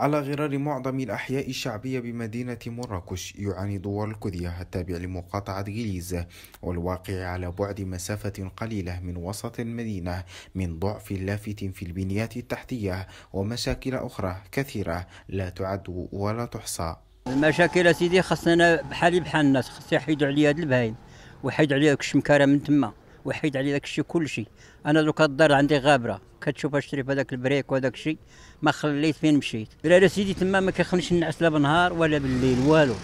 على غرار معظم الأحياء الشعبية بمدينة مراكش يعاني دور الكذية التابع لمقاطعة غليز والواقع على بعد مسافة قليلة من وسط المدينة من ضعف لافت في البنيات التحتية ومشاكل أخرى كثيرة لا تعد ولا تحصى المشاكل سيدي خصنا بحالي بحال الناس خص يحيدوا عليا هاد البهايم ويحيد عليا داك الشمكاره من تما ويحيد عليا داك كلشي انا دوكا الدار عندي غابره كتشوف تري في هذاك البريك وهذاك الشيء ما خليت فين مشيت لا سيدي تما ما كيخلينيش نعس لا بالنهار ولا بالليل والو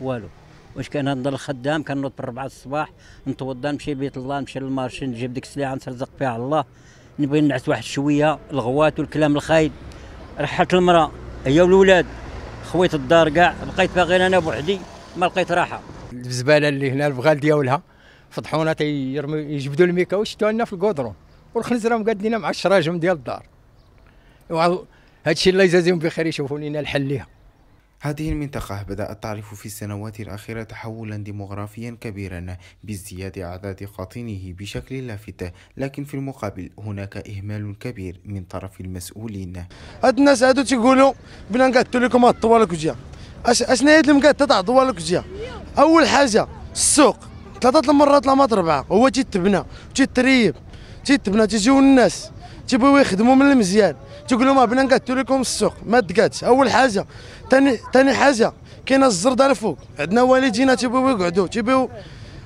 والو واش كان نضل خدام كنوض 4 الصباح نتوضى نمشي لبيت الله نمشي للمارشي نجيب ديك السلعه نترزق فيها على الله نبغي نعس واحد شويه الغوات والكلام الخايب رحت المراه هي والولاد خويت الدار كاع بقيت باغي انا بوحدي ما لقيت راحه الزباله اللي هنا البغال ديالها فضحونا تيرمي يجبدوا الميكا وشتوا لنا في القدرون والخنزره مقادلينا مع الشراجم ديال الدار هادشي الله يجازيهم بخير يشوفوا لنا الحل ليها هذه المنطقة بدأت تعرف في السنوات الأخيرة تحولا ديموغرافيا كبيرا بازدياد أعداد قاطنه بشكل لافت لكن في المقابل هناك إهمال كبير من طرف المسؤولين هاد الناس هادو تيقولوا بنا نقعدوا لكم هاد الطوالك وجيه أش... أشنا هي المقعدة تاع الطوالك وجيه أول حاجة السوق ثلاثة المرات لا مات ربعة هو تيتبنى تيتريب تيتبنا تيجيو الناس تيبغيو يخدموا من المزيان تيقول لهم بنا نقادتو لكم السوق ما تقاتش اول حاجه ثاني ثاني حاجه كاينه الزرده الفوق عندنا والدينا تيبغيو يقعدوا تيبغيو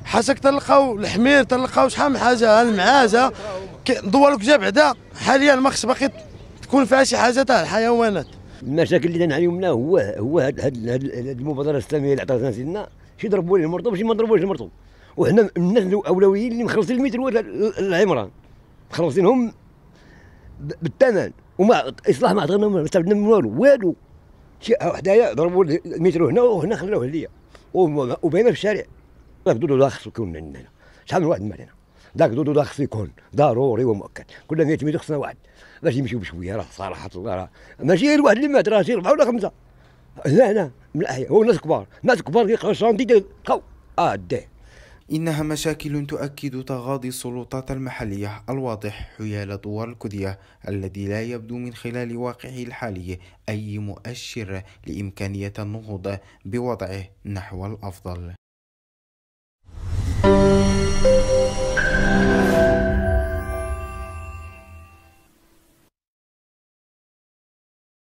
حاسك تلقاو الحمير تلقاو شحال من حاجه المعازه دوالك جا بعدا حاليا ما خص باقي تكون فيها شي حاجه تاع الحيوانات المشاكل اللي دانا اليوم هو هو هاد المبادره الاسلاميه اللي عطاتنا سيدنا شي ضربوا لي المرطوب شي ما ضربوش المرطوب وحنا الناس الاولويين اللي مخلصين الميتر هو العمران مخلصينهم بالثمن وما اصلاح ما عطينا ما استفدنا من والو والو شي حدايا ضربوا المترو هنا وهنا خلوه ليا وبين في الشارع ذاك دودو خصو يكون عندنا شحال من واحد مالنا ذاك دودو خصو يكون ضروري ومؤكد كلنا 100 متر خصنا واحد باش يمشيو بشويه راه صراحه الله راه ماشي غير واحد اللي مات راه شي اربعه ولا خمسه هنا هنا من الاحياء هو ناس كبار ناس كبار كيقراو الشانتي تلقاو اه ديه إنها مشاكل تؤكد تغاضي السلطات المحلية الواضح حيال دوار الكدية الذي لا يبدو من خلال واقعه الحالي أي مؤشر لإمكانية النهوض بوضعه نحو الأفضل